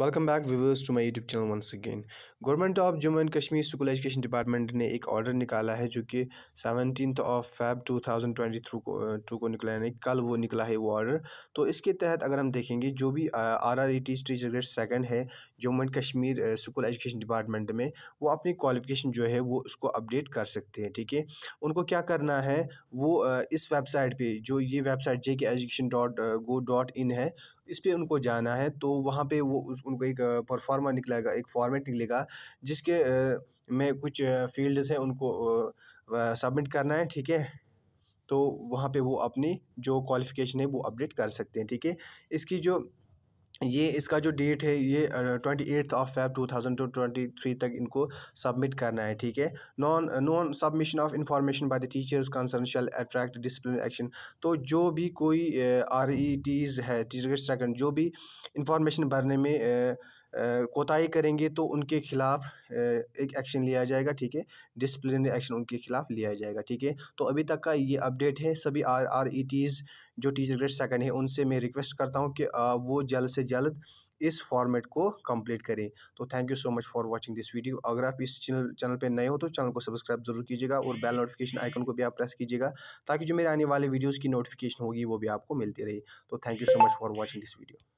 welcome back viewers to my YouTube channel once again government of Jammu and Kashmir school education department ने एक order निकाला है जो कि सेवनटीन ऑफ फैब 2023 को टू को निकला है कल वो निकला है वो ऑर्डर तो इसके तहत अगर हम देखेंगे जो भी R R E T teacher grade second है Jammu and Kashmir school education department में वो अपनी क्वालिफिकेशन जो है वो उसको अपडेट कर सकते हैं ठीक है उनको क्या करना है वो इस वेबसाइट पर जो ये website J K education dot gov dot in है इस पर उनको जाना है तो वहाँ पे वो उस उनको एक परफॉर्मा निकलेगा एक फॉर्मेट निकलेगा जिसके में कुछ फील्ड्स हैं उनको सबमिट करना है ठीक है तो वहाँ पे वो अपनी जो क्वालिफ़िकेशन है वो अपडेट कर सकते हैं ठीक है इसकी जो ये इसका जो डेट है ये twenty eighth of Feb two thousand two twenty three तक इनको सबमिट करना है ठीक है non non submission of information by the teachers concern shall attract discipline action तो जो भी कोई आर ई टीज़ है टीचर सेकंड जो भी इंफॉर्मेशन भरने में uh, कोताही करेंगे तो उनके खिलाफ एक एक्शन लिया जाएगा ठीक है डिसप्लिनरी एक्शन उनके खिलाफ लिया जाएगा ठीक है तो अभी तक का ये अपडेट है सभी आर आर ई टीज़ जो टीचर ग्रेड सेकंड है उनसे मैं रिक्वेस्ट करता हूँ कि वो जल्द से जल्द इस फॉर्मेट को कंप्लीट करें तो thank you so much for watching this video अगर आप इस चैनल चैनल पर नए हो तो चैनल को सब्सक्राइब जरूर कीजिएगा और बेल नोटिफिकेशन आइकन को भी आप प्रेस कीजिएगा ताकि जो मेरे आने वाले वीडियोज़ की नोटिफिकेशन होगी वो भी आपको मिलती रही तो thank you so much for watching this video